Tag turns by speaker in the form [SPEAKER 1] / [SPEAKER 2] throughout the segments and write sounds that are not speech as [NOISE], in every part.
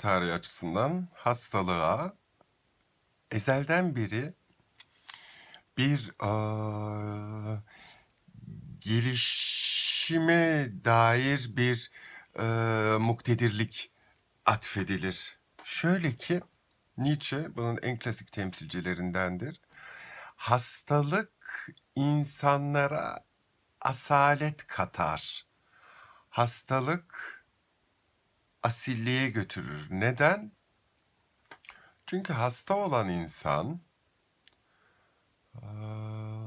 [SPEAKER 1] tarihi açısından hastalığa ezelden beri bir e, gelişime dair bir e, muktedirlik atfedilir. Şöyle ki Nietzsche bunun en klasik temsilcilerindendir. Hastalık insanlara asalet katar. Hastalık asilliğe götürür. Neden? Çünkü hasta olan insan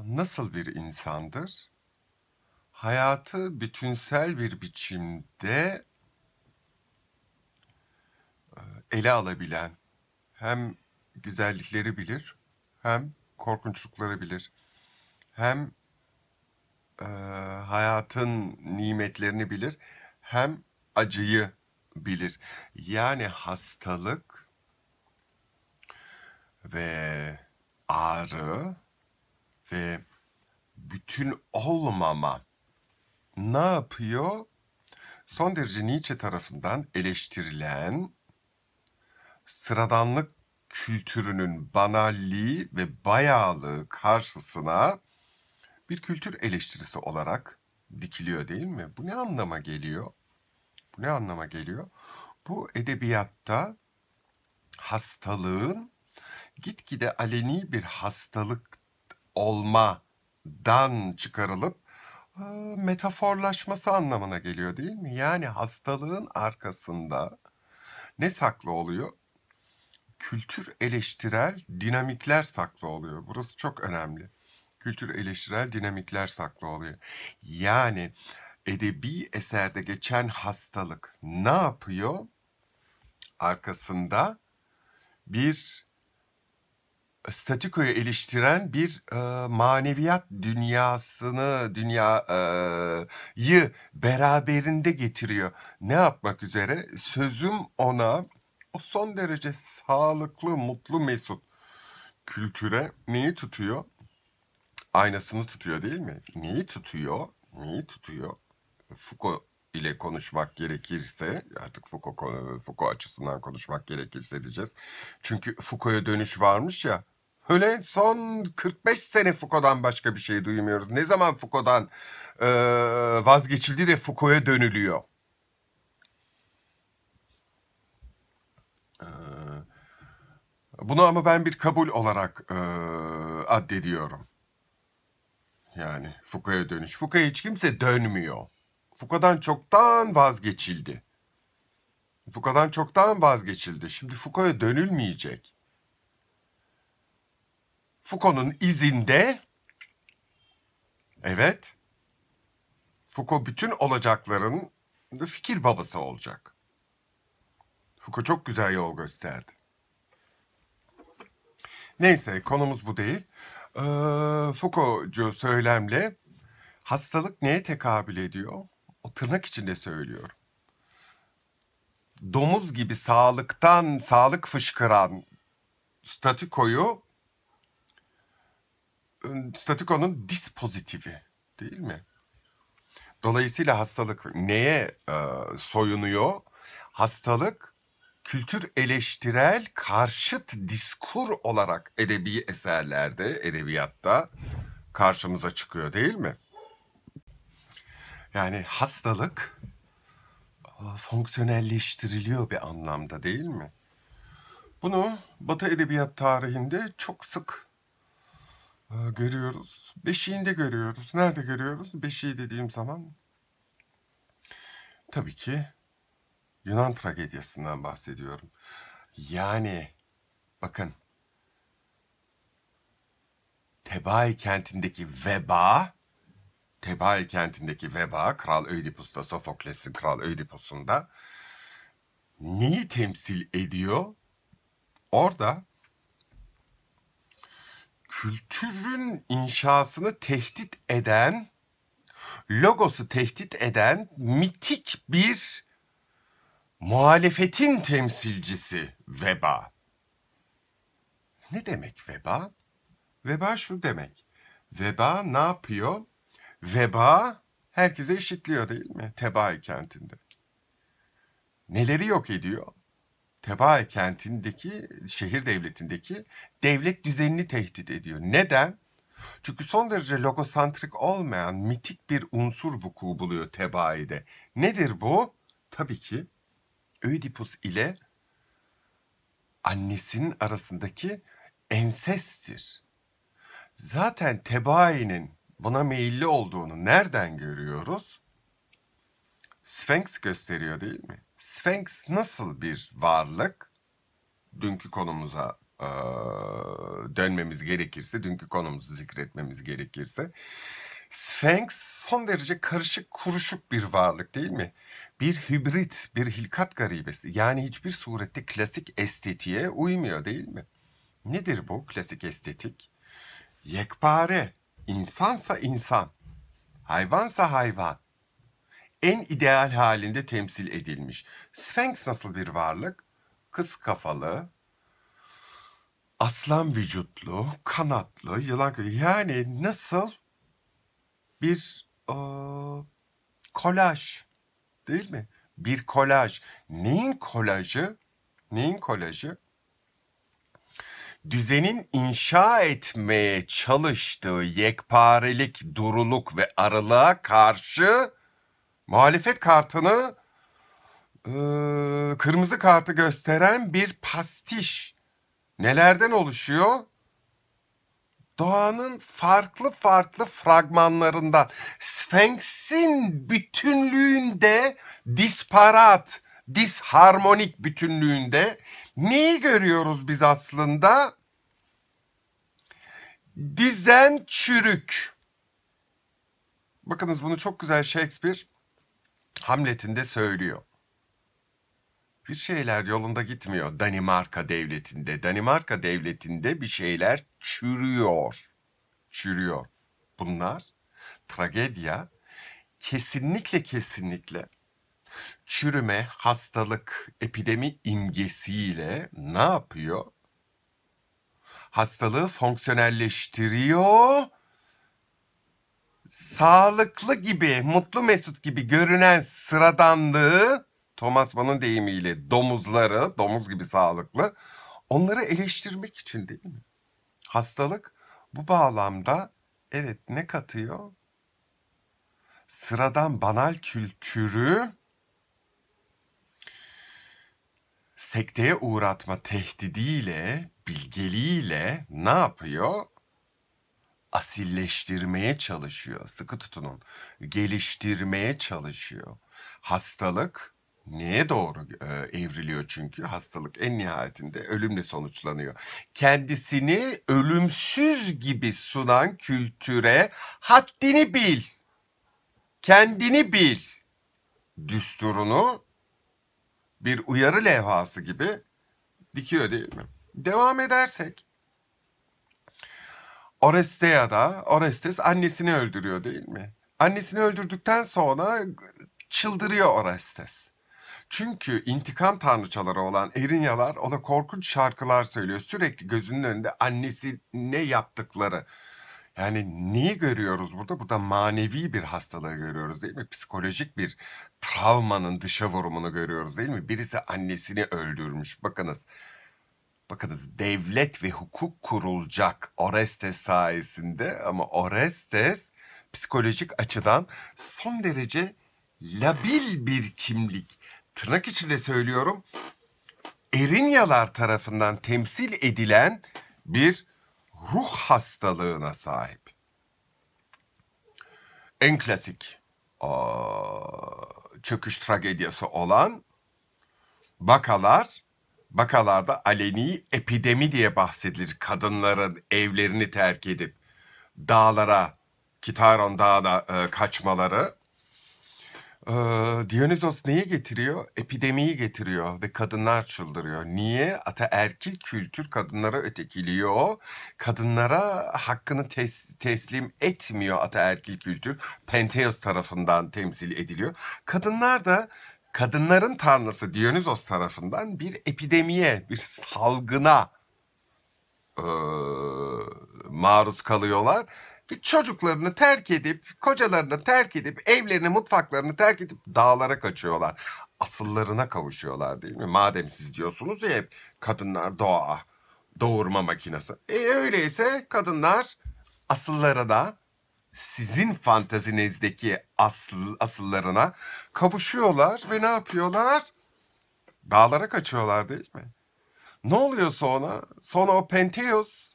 [SPEAKER 1] nasıl bir insandır? Hayatı bütünsel bir biçimde ele alabilen, hem güzellikleri bilir, hem korkunçlukları bilir, hem e, hayatın nimetlerini bilir, hem acıyı bilir. Yani hastalık ve ağrı ve bütün olmama ne yapıyor? Son derece Nietzsche tarafından eleştirilen sıradanlık kültürünün banalliği ve bayağılığı karşısına bir kültür eleştirisi olarak dikiliyor değil mi? Bu ne anlama geliyor? Bu ne anlama geliyor? Bu edebiyatta hastalığın gitgide aleni bir hastalık olmadan çıkarılıp e, metaforlaşması anlamına geliyor değil mi? Yani hastalığın arkasında ne saklı oluyor? Kültür eleştirel dinamikler saklı oluyor. Burası çok önemli. Kültür eleştirel dinamikler saklı oluyor. Yani edebi eserde geçen hastalık ne yapıyor? Arkasında bir e, statikoyu eleştiren bir e, maneviyat dünyasını, dünyayı e, beraberinde getiriyor. Ne yapmak üzere? Sözüm ona o son derece sağlıklı, mutlu, mesut kültüre neyi tutuyor? Aynasını tutuyor değil mi? Neyi tutuyor? Neyi tutuyor? Foucault ile konuşmak gerekirse artık Foucault, Foucault açısından konuşmak gerekirse diyeceğiz. Çünkü Foucault'a dönüş varmış ya. Öyle son 45 sene Foucault'dan başka bir şey duymuyoruz. Ne zaman Foucault'dan e, vazgeçildi de Foucault'a dönülüyor. E, bunu ama ben bir kabul olarak e, addediyorum. Yani Foucault'a dönüş. Foucault'a hiç kimse dönmüyor. Foucault'dan çoktan vazgeçildi. Foucault'dan çoktan vazgeçildi. Şimdi Foucault'a dönülmeyecek. Foucault'un izinde evet Foucault bütün olacakların fikir babası olacak. Foucault çok güzel yol gösterdi. Neyse konumuz bu değil. Ee, Foucault'cu söylemle hastalık neye tekabül ediyor? o tırnak içinde söylüyorum. Domuz gibi sağlıktan sağlık fışkıran statikoyu ıı, statikonun dispozitifi değil mi? Dolayısıyla hastalık neye e, soyunuyor? Hastalık kültür eleştirel karşıt diskur olarak edebi eserlerde, edebiyatta karşımıza çıkıyor değil mi? Yani hastalık fonksiyonelleştiriliyor bir anlamda değil mi? Bunu Batı edebiyat tarihinde çok sık görüyoruz. Beşiğinde görüyoruz. Nerede görüyoruz? Beşiği dediğim zaman tabii ki Yunan tragedyasından bahsediyorum. Yani bakın Tebai kentindeki veba Tebai kentindeki veba, Kral Ödipus'ta, Sofokles'in Kral Ödipus'unda neyi temsil ediyor? Orada kültürün inşasını tehdit eden, logosu tehdit eden mitik bir muhalefetin temsilcisi veba. Ne demek veba? Veba şu demek. Veba ne yapıyor? Veba herkese eşitliyor değil mi Tebai kentinde? Neleri yok ediyor? Tebai kentindeki, şehir devletindeki devlet düzenini tehdit ediyor. Neden? Çünkü son derece logosantrik olmayan mitik bir unsur vuku buluyor Tebaide. Nedir bu? Tabii ki Ödipus ile annesinin arasındaki ensestir. Zaten Tebainin buna meyilli olduğunu nereden görüyoruz? Sphinx gösteriyor değil mi? Sphinx nasıl bir varlık? Dünkü konumuza e, dönmemiz gerekirse, dünkü konumuzu zikretmemiz gerekirse. Sphinx son derece karışık kuruşuk bir varlık değil mi? Bir hibrit, bir hilkat garibesi. Yani hiçbir surette klasik estetiğe uymuyor değil mi? Nedir bu klasik estetik? Yekpare, insansa insan, hayvansa hayvan. En ideal halinde temsil edilmiş. Sphinx nasıl bir varlık? Kız kafalı, aslan vücutlu, kanatlı, yılan yani nasıl bir e, kolaj değil mi? Bir kolaj. Neyin kolajı? Neyin kolajı? düzenin inşa etmeye çalıştığı yekparelik, duruluk ve arılığa karşı muhalefet kartını e, kırmızı kartı gösteren bir pastiş. Nelerden oluşuyor? Doğanın farklı farklı fragmanlarından, Sphinx'in bütünlüğünde disparat, disharmonik bütünlüğünde Neyi görüyoruz biz aslında? Dizen çürük. Bakınız bunu çok güzel Shakespeare Hamlet'inde söylüyor. Bir şeyler yolunda gitmiyor Danimarka devletinde. Danimarka devletinde bir şeyler çürüyor. Çürüyor. Bunlar tragedya kesinlikle kesinlikle çürüme, hastalık, epidemi imgesiyle ne yapıyor? Hastalığı fonksiyonelleştiriyor. Sağlıklı gibi, mutlu mesut gibi görünen sıradanlığı Thomas Mann'ın deyimiyle domuzları, domuz gibi sağlıklı, onları eleştirmek için değil mi? Hastalık bu bağlamda evet ne katıyor? Sıradan banal kültürü sekteye uğratma tehdidiyle, bilgeliğiyle ne yapıyor? Asilleştirmeye çalışıyor. Sıkı tutunun. Geliştirmeye çalışıyor. Hastalık neye doğru e, evriliyor çünkü hastalık en nihayetinde ölümle sonuçlanıyor. Kendisini ölümsüz gibi sunan kültüre haddini bil. Kendini bil. Düsturunu bir uyarı levhası gibi dikiyor değil mi? Devam edersek da Orestes annesini öldürüyor değil mi? Annesini öldürdükten sonra çıldırıyor Orestes. Çünkü intikam tanrıçaları olan Erinyalar ona korkunç şarkılar söylüyor. Sürekli gözünün önünde annesi ne yaptıkları yani neyi görüyoruz burada? Burada manevi bir hastalığı görüyoruz değil mi? Psikolojik bir travmanın dışa vurumunu görüyoruz değil mi? Birisi annesini öldürmüş. Bakınız. Bakınız devlet ve hukuk kurulacak Orestes sayesinde ama Orestes psikolojik açıdan son derece labil bir kimlik. Tırnak içinde söylüyorum. Erinyalar tarafından temsil edilen bir ruh hastalığına sahip. En klasik aa, çöküş tragedyası olan bakalar, bakalarda aleni epidemi diye bahsedilir. Kadınların evlerini terk edip dağlara, Kitaron dağına e, kaçmaları ee, Dionysos neyi getiriyor? Epidemiyi getiriyor ve kadınlar çıldırıyor. Niye? Ataerkil kültür kadınlara ötekiliyor. Kadınlara hakkını tes teslim etmiyor ataerkil kültür. Penteos tarafından temsil ediliyor. Kadınlar da kadınların tanrısı Dionysos tarafından bir epidemiye, bir salgına e, maruz kalıyorlar çocuklarını terk edip, kocalarını terk edip, evlerini, mutfaklarını terk edip dağlara kaçıyorlar. Asıllarına kavuşuyorlar değil mi? Madem siz diyorsunuz ya hep kadınlar doğa, doğurma makinesi. E öyleyse kadınlar asıllarına, sizin fantazinizdeki asıl, asıllarına kavuşuyorlar ve ne yapıyorlar? Dağlara kaçıyorlar değil mi? Ne oluyor sonra? Sonra o Penteos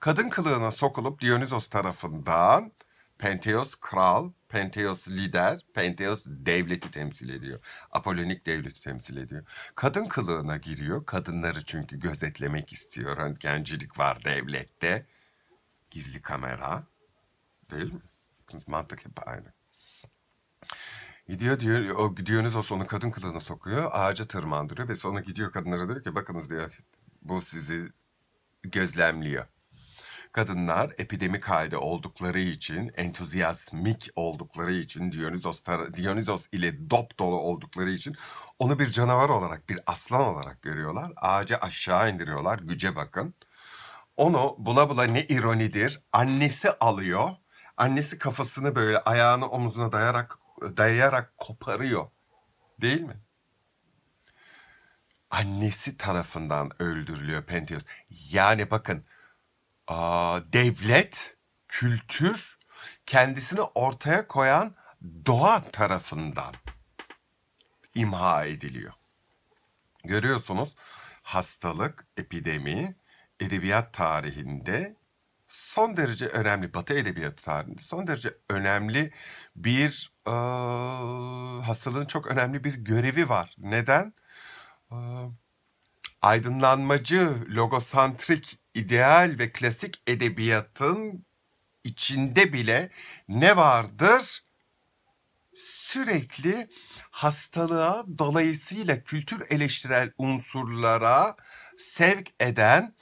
[SPEAKER 1] kadın kılığına sokulup Dionysos tarafından Penteos kral, Penteos lider, Penteos devleti temsil ediyor. Apollonik devleti temsil ediyor. Kadın kılığına giriyor. Kadınları çünkü gözetlemek istiyor. Röntgencilik hani var devlette. Gizli kamera. Değil mi? Mantık hep aynı. Gidiyor diyor, o Dionysos onu kadın kılığına sokuyor, ağaca tırmandırıyor ve sonra gidiyor kadınlara diyor ki bakınız diyor bu sizi gözlemliyor. Kadınlar epidemik halde oldukları için, entüzyazmik oldukları için, Dionysos, Dionysos ile dop dolu oldukları için onu bir canavar olarak, bir aslan olarak görüyorlar. Ağaca aşağı indiriyorlar, güce bakın. Onu bula bula ne ironidir, annesi alıyor. Annesi kafasını böyle ayağını omzuna dayarak, dayayarak koparıyor. Değil mi? Annesi tarafından öldürülüyor Pentheus. Yani bakın a, devlet, kültür kendisini ortaya koyan doğa tarafından imha ediliyor. Görüyorsunuz hastalık, epidemi edebiyat tarihinde son derece önemli, Batı edebiyatı tarihinde son derece önemli bir e, hastalığın çok önemli bir görevi var. Neden? E, aydınlanmacı, logosantrik ideal ve klasik edebiyatın içinde bile ne vardır? Sürekli hastalığa dolayısıyla kültür eleştirel unsurlara sevk eden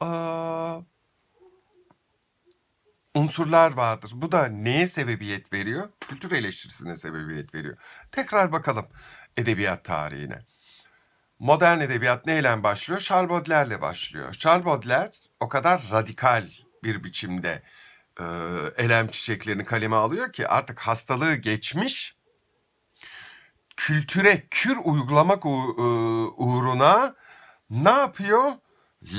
[SPEAKER 1] aa, unsurlar vardır. Bu da neye sebebiyet veriyor? Kültür eleştirisine sebebiyet veriyor. Tekrar bakalım edebiyat tarihine modern edebiyat neyle başlıyor? Charles Baudelaire'le başlıyor. Charles Baudelaire o kadar radikal bir biçimde e, elem çiçeklerini kaleme alıyor ki artık hastalığı geçmiş kültüre kür uygulamak e, uğruna ne yapıyor?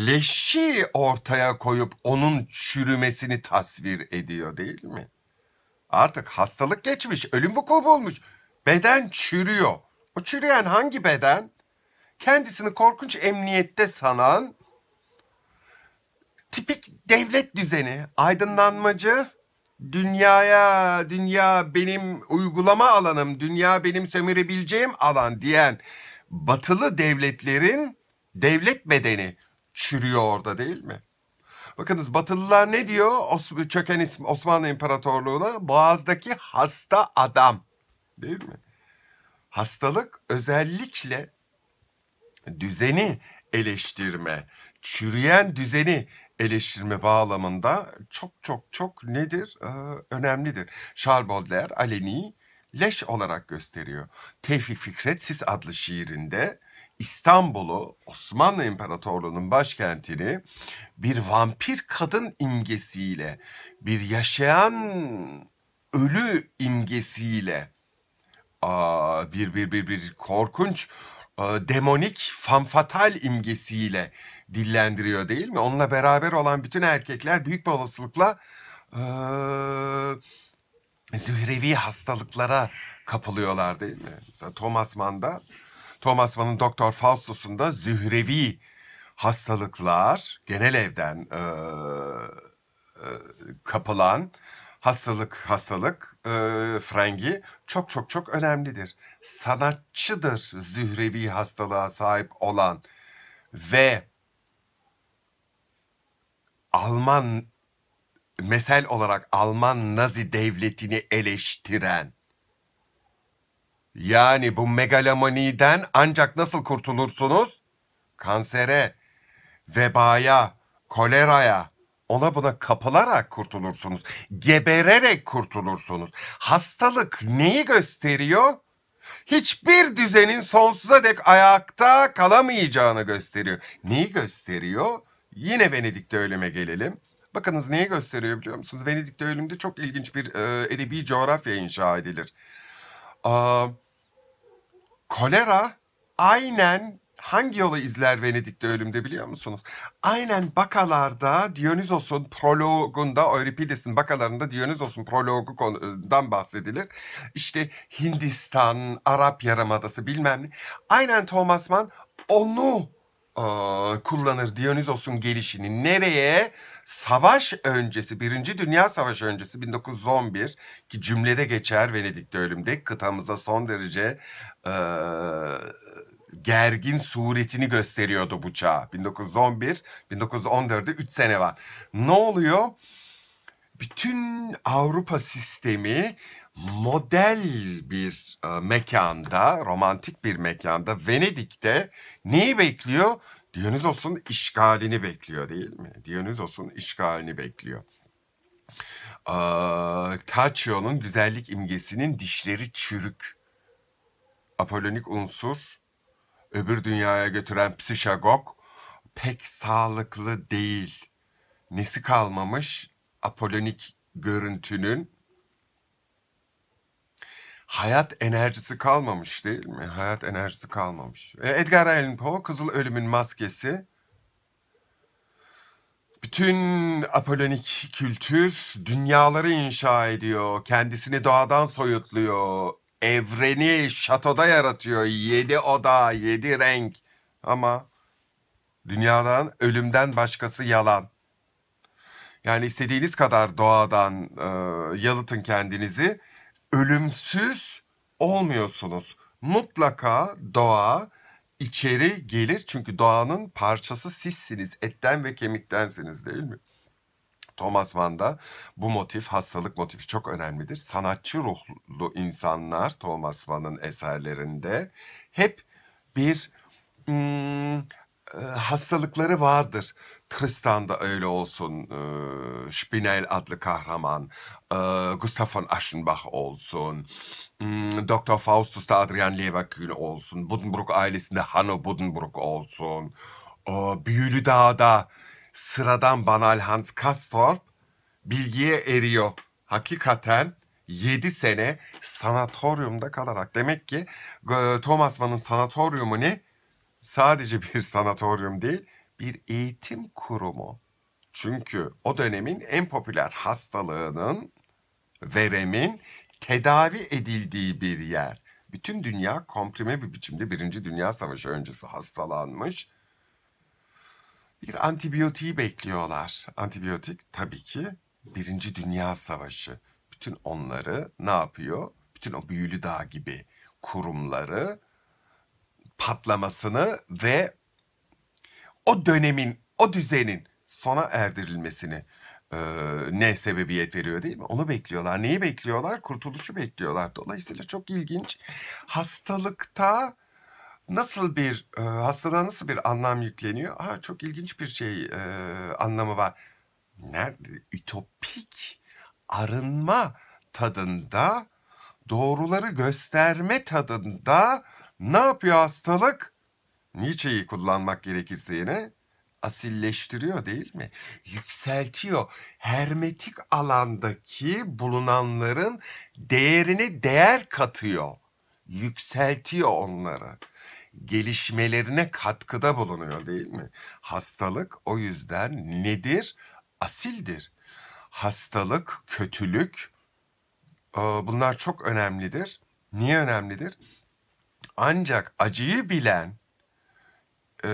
[SPEAKER 1] Leşi ortaya koyup onun çürümesini tasvir ediyor değil mi? Artık hastalık geçmiş, ölüm vuku bulmuş. Beden çürüyor. O çürüyen hangi beden? kendisini korkunç emniyette sanan tipik devlet düzeni, aydınlanmacı, dünyaya, dünya benim uygulama alanım, dünya benim sömürebileceğim alan diyen batılı devletlerin devlet bedeni çürüyor orada değil mi? Bakınız Batılılar ne diyor Os çöken Osmanlı İmparatorluğu'na? Boğaz'daki hasta adam değil mi? Hastalık özellikle düzeni eleştirme, çürüyen düzeni eleştirme bağlamında çok çok çok nedir? Ee, önemlidir. Charles Baudelaire aleni leş olarak gösteriyor. Tevfik Fikret Siz adlı şiirinde İstanbul'u, Osmanlı İmparatorluğu'nun başkentini bir vampir kadın imgesiyle, bir yaşayan ölü imgesiyle, bir bir bir bir korkunç ee, demonik fanfatal imgesiyle dillendiriyor değil mi? Onunla beraber olan bütün erkekler büyük bir olasılıkla e, zührevi hastalıklara kapılıyorlar değil mi? Mesela Thomas Mann'da, Thomas Mann'ın Doktor Faustus'unda zührevi hastalıklar genel evden e, e, kapılan hastalık hastalık e, frengi çok çok çok önemlidir. Sanatçıdır zührevi hastalığa sahip olan ve Alman mesel olarak Alman Nazi devletini eleştiren yani bu megalomaniden ancak nasıl kurtulursunuz? Kansere, vebaya, koleraya, ona buna kapılarak kurtulursunuz. Gebererek kurtulursunuz. Hastalık neyi gösteriyor? Hiçbir düzenin sonsuza dek ayakta kalamayacağını gösteriyor. Neyi gösteriyor? Yine Venedik'te ölüme gelelim. Bakınız neyi gösteriyor biliyor musunuz? Venedik'te ölümde çok ilginç bir e, edebi coğrafya inşa edilir. Aa, kolera aynen hangi yolu izler Venedik'te ölümde biliyor musunuz? Aynen Bakalarda Dionysos'un prologunda, Euripides'in Bakalarında Dionysos'un prologundan bahsedilir. İşte Hindistan, Arap Yarımadası bilmem ne. Aynen Thomas Mann onu e, kullanır Dionysos'un gelişini. Nereye? Savaş öncesi, Birinci Dünya Savaşı öncesi 1911 ki cümlede geçer Venedik'te ölümde kıtamıza son derece e, gergin suretini gösteriyordu bu 1911, 1914'de 3 sene var. Ne oluyor? Bütün Avrupa sistemi model bir e, mekanda, romantik bir mekanda Venedik'te neyi bekliyor? Dionysos'un işgalini bekliyor değil mi? Dionysos'un işgalini bekliyor. Ee, Taccio'nun güzellik imgesinin dişleri çürük. Apolonik unsur öbür dünyaya götüren psişagog pek sağlıklı değil. Nesi kalmamış apolonik görüntünün hayat enerjisi kalmamış değil mi? Hayat enerjisi kalmamış. E, Edgar Allan Poe Kızıl Ölümün Maskesi bütün apolonik kültür dünyaları inşa ediyor, kendisini doğadan soyutluyor, evreni şatoda yaratıyor. Yedi oda, yedi renk. Ama dünyadan, ölümden başkası yalan. Yani istediğiniz kadar doğadan e, yalıtın kendinizi. Ölümsüz olmuyorsunuz. Mutlaka doğa içeri gelir çünkü doğanın parçası sizsiniz. Etten ve kemiktensiniz değil mi? Thomas Mann'da bu motif, hastalık motifi çok önemlidir. Sanatçı ruhlu insanlar Thomas Mann'ın eserlerinde hep bir hmm, e, hastalıkları vardır. Tristan da öyle olsun, e, Spinel adlı kahraman, e, Gustav von Aschenbach olsun, e, hmm, Dr. Faustusta Adrian Leverkühn olsun, Buddenbrook ailesinde Hanno Buddenbrook olsun, e, Büyülü Dağ'da sıradan banal Hans Kastorp bilgiye eriyor. Hakikaten 7 sene sanatoryumda kalarak. Demek ki e, Thomas Mann'ın sanatoryumu ne? Sadece [LAUGHS] bir sanatoryum değil, bir eğitim kurumu. Çünkü o dönemin en popüler hastalığının, veremin tedavi edildiği bir yer. Bütün dünya komprime bir biçimde Birinci Dünya Savaşı öncesi hastalanmış bir antibiyotiği bekliyorlar. Antibiyotik tabii ki Birinci Dünya Savaşı. Bütün onları ne yapıyor? Bütün o büyülü dağ gibi kurumları patlamasını ve o dönemin, o düzenin sona erdirilmesini e, ne sebebiyet veriyor değil mi? Onu bekliyorlar. Neyi bekliyorlar? Kurtuluşu bekliyorlar. Dolayısıyla çok ilginç. Hastalıkta nasıl bir e, hastalığa nasıl bir anlam yükleniyor? Aa, çok ilginç bir şey e, anlamı var. Nerede? Ütopik arınma tadında, doğruları gösterme tadında ne yapıyor hastalık? Nietzsche'yi kullanmak gerekirse yine asilleştiriyor değil mi? Yükseltiyor. Hermetik alandaki bulunanların değerini değer katıyor. Yükseltiyor onları gelişmelerine katkıda bulunuyor değil mi? Hastalık o yüzden nedir? Asildir. Hastalık, kötülük e, bunlar çok önemlidir. Niye önemlidir? Ancak acıyı bilen e,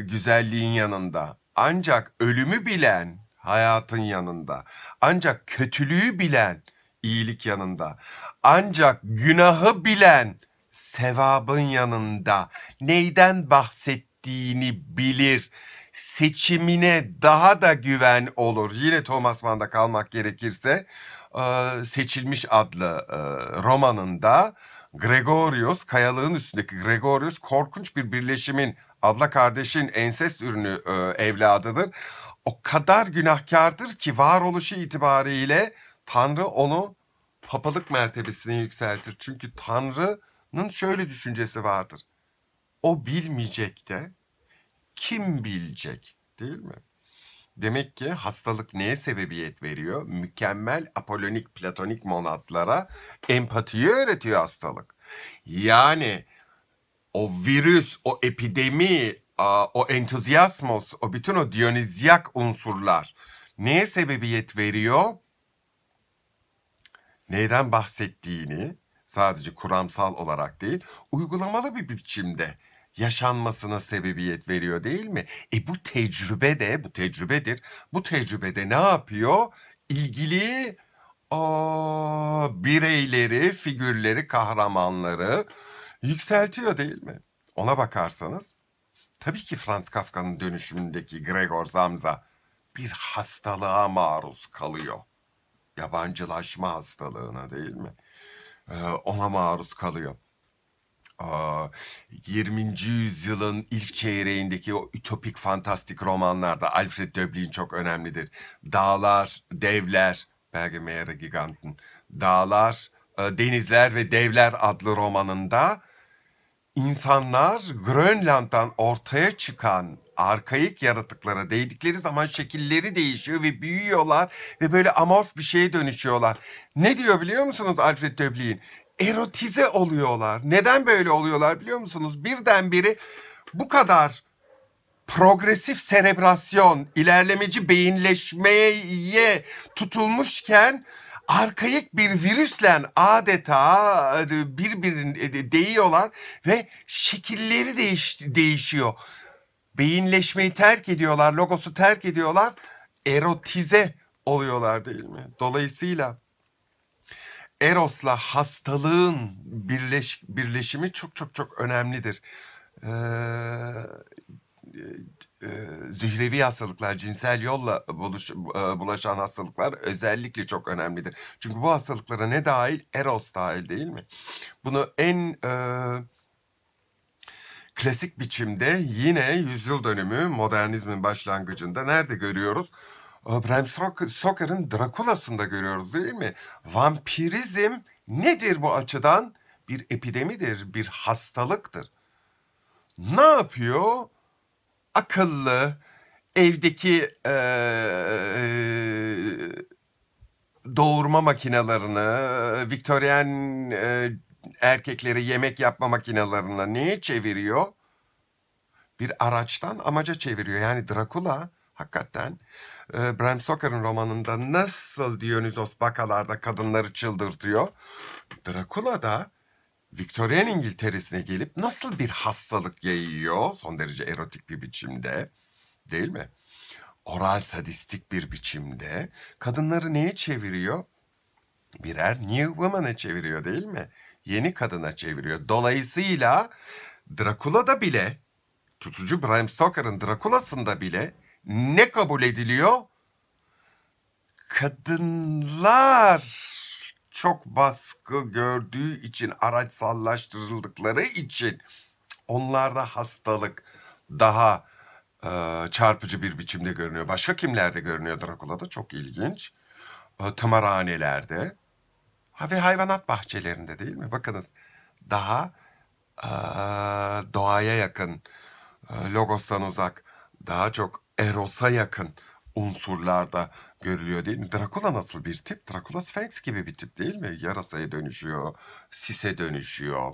[SPEAKER 1] güzelliğin yanında, ancak ölümü bilen hayatın yanında, ancak kötülüğü bilen iyilik yanında, ancak günahı bilen sevabın yanında neyden bahsettiğini bilir. Seçimine daha da güven olur. Yine Thomas Mann'da kalmak gerekirse seçilmiş adlı romanında Gregorius, kayalığın üstündeki Gregorius korkunç bir birleşimin abla kardeşin ensest ürünü evladıdır. O kadar günahkardır ki varoluşu itibariyle Tanrı onu papalık mertebesine yükseltir. Çünkü Tanrı şöyle düşüncesi vardır. O bilmeyecek de kim bilecek değil mi? Demek ki hastalık neye sebebiyet veriyor? Mükemmel apolonik platonik monatlara empatiyi öğretiyor hastalık. Yani o virüs, o epidemi, o entuziasmos, o bütün o dionizyak unsurlar neye sebebiyet veriyor? Neyden bahsettiğini, sadece kuramsal olarak değil, uygulamalı bir biçimde yaşanmasına sebebiyet veriyor değil mi? E bu tecrübe de, bu tecrübedir. Bu tecrübede ne yapıyor? İlgili o bireyleri, figürleri, kahramanları yükseltiyor değil mi? Ona bakarsanız tabii ki Franz Kafka'nın dönüşümündeki Gregor Zamza bir hastalığa maruz kalıyor. Yabancılaşma hastalığına değil mi? Ee, ona maruz kalıyor. 20. yüzyılın ilk çeyreğindeki o ütopik fantastik romanlarda Alfred Döblin çok önemlidir. Dağlar, devler, belki Meyer Gigantın Dağlar, e, Denizler ve Devler adlı romanında insanlar Grönland'dan ortaya çıkan arkaik yaratıklara değdikleri zaman şekilleri değişiyor ve büyüyorlar ve böyle amorf bir şeye dönüşüyorlar. Ne diyor biliyor musunuz Alfred Döblin? Erotize oluyorlar. Neden böyle oluyorlar biliyor musunuz? Birdenbire bu kadar progresif serebrasyon, ilerlemeci beyinleşmeye tutulmuşken arkayık bir virüsle adeta e, birbirini e, değiyorlar ve şekilleri değiş, değişiyor beyinleşmeyi terk ediyorlar, logosu terk ediyorlar, erotize oluyorlar değil mi? Dolayısıyla erosla hastalığın birleş, birleşimi çok çok çok önemlidir. Ee, e, e zührevi hastalıklar, cinsel yolla buluş, e, bulaşan hastalıklar özellikle çok önemlidir. Çünkü bu hastalıklara ne dahil? Eros dahil değil mi? Bunu en... E, klasik biçimde yine yüzyıl dönümü modernizmin başlangıcında nerede görüyoruz? Bram Stoker'ın Drakulasında görüyoruz değil mi? Vampirizm nedir bu açıdan? Bir epidemidir, bir hastalıktır. Ne yapıyor? Akıllı, evdeki e, doğurma makinelerini, Victorian e, erkekleri yemek yapma makinalarına neye çeviriyor? Bir araçtan amaca çeviriyor. Yani Drakula hakikaten e, Bram Stoker'ın romanında nasıl Dionysos Bakalar'da kadınları çıldırtıyor. Drakula da Victoria'nın İngiltere'sine gelip nasıl bir hastalık yayıyor son derece erotik bir biçimde değil mi? Oral sadistik bir biçimde kadınları neye çeviriyor? Birer new woman'a çeviriyor değil mi? yeni kadına çeviriyor. Dolayısıyla Drakula'da bile tutucu Bram Stoker'ın Drakulasında bile ne kabul ediliyor? Kadınlar çok baskı gördüğü için araç sallaştırıldıkları için onlarda hastalık daha e, çarpıcı bir biçimde görünüyor. Başka kimlerde görünüyor Drakula'da çok ilginç. E, tımarhanelerde Ha ve hayvanat bahçelerinde değil mi? Bakınız daha doğaya yakın, e, logostan uzak, daha çok erosa yakın unsurlarda görülüyor değil mi? Drakula nasıl bir tip? Drakula Sphinx gibi bir tip değil mi? Yarasaya dönüşüyor, sise dönüşüyor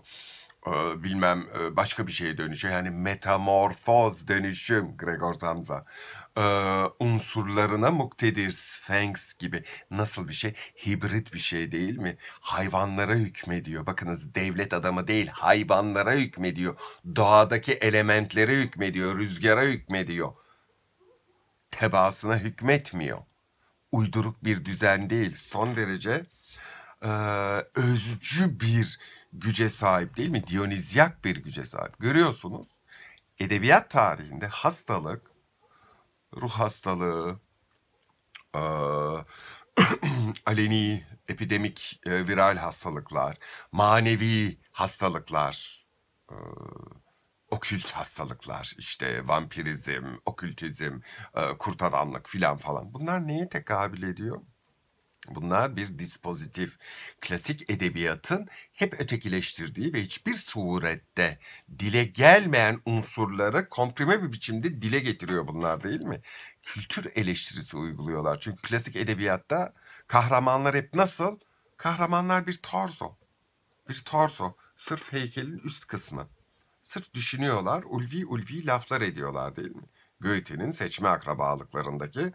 [SPEAKER 1] bilmem başka bir şeye dönüşüyor. Yani metamorfoz dönüşüm Gregor Samsa e, unsurlarına muktedir Sphinx gibi. Nasıl bir şey? Hibrit bir şey değil mi? Hayvanlara hükmediyor. Bakınız devlet adamı değil hayvanlara hükmediyor. Doğadaki elementlere hükmediyor, rüzgara hükmediyor. Tebasına hükmetmiyor. Uyduruk bir düzen değil. Son derece e, özcü bir güce sahip değil mi? Dionizyak bir güce sahip. Görüyorsunuz edebiyat tarihinde hastalık ruh hastalığı, e, [CLEARS THROAT] aleni epidemik e, viral hastalıklar, manevi hastalıklar, e, okült hastalıklar işte vampirizm, okültizm, e, kurt adamlık filan falan bunlar neye tekabül ediyor? Bunlar bir dispozitif. Klasik edebiyatın hep ötekileştirdiği ve hiçbir surette dile gelmeyen unsurları komprime bir biçimde dile getiriyor bunlar değil mi? Kültür eleştirisi uyguluyorlar. Çünkü klasik edebiyatta kahramanlar hep nasıl? Kahramanlar bir torso. Bir torso. Sırf heykelin üst kısmı. Sırf düşünüyorlar, ulvi ulvi laflar ediyorlar değil mi? Goethe'nin seçme akrabalıklarındaki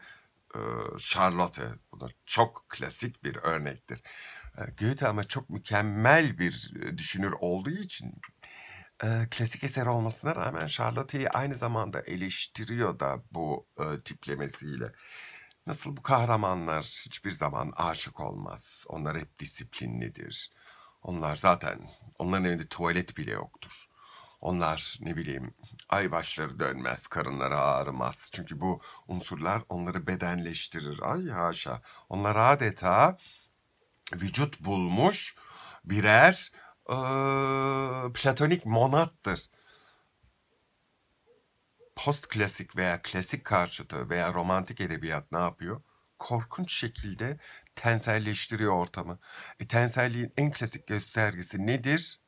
[SPEAKER 1] Charlotte Budur çok klasik bir örnektir. Ee, Goethe ama çok mükemmel bir e, düşünür olduğu için e, klasik eser olmasına rağmen Charlotte'yi aynı zamanda eleştiriyor da bu e, tiplemesiyle. Nasıl bu kahramanlar hiçbir zaman aşık olmaz. Onlar hep disiplinlidir. Onlar zaten onların evinde tuvalet bile yoktur. Onlar ne bileyim ay başları dönmez, karınları ağrımaz. Çünkü bu unsurlar onları bedenleştirir. Ay haşa. Onlar adeta vücut bulmuş birer e, platonik monattır post klasik veya klasik karşıtı veya romantik edebiyat ne yapıyor? Korkunç şekilde tenselleştiriyor ortamı. E, tenselliğin en klasik göstergesi nedir?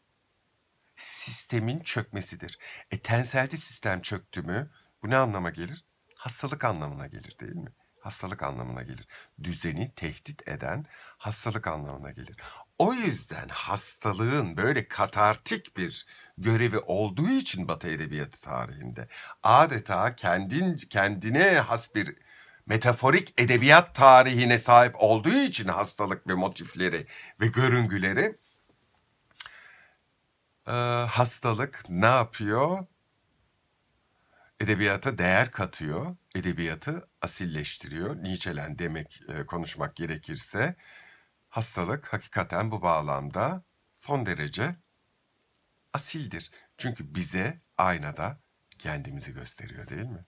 [SPEAKER 1] sistemin çökmesidir. E tenselci sistem çöktü mü bu ne anlama gelir? Hastalık anlamına gelir değil mi? Hastalık anlamına gelir. Düzeni tehdit eden hastalık anlamına gelir. O yüzden hastalığın böyle katartik bir görevi olduğu için Batı edebiyatı tarihinde adeta kendin kendine has bir metaforik edebiyat tarihine sahip olduğu için hastalık ve motifleri ve görüngüleri e, hastalık ne yapıyor? Edebiyata değer katıyor, edebiyatı asilleştiriyor. Nietzsche'len demek, e, konuşmak gerekirse hastalık hakikaten bu bağlamda son derece asildir. Çünkü bize aynada kendimizi gösteriyor değil mi?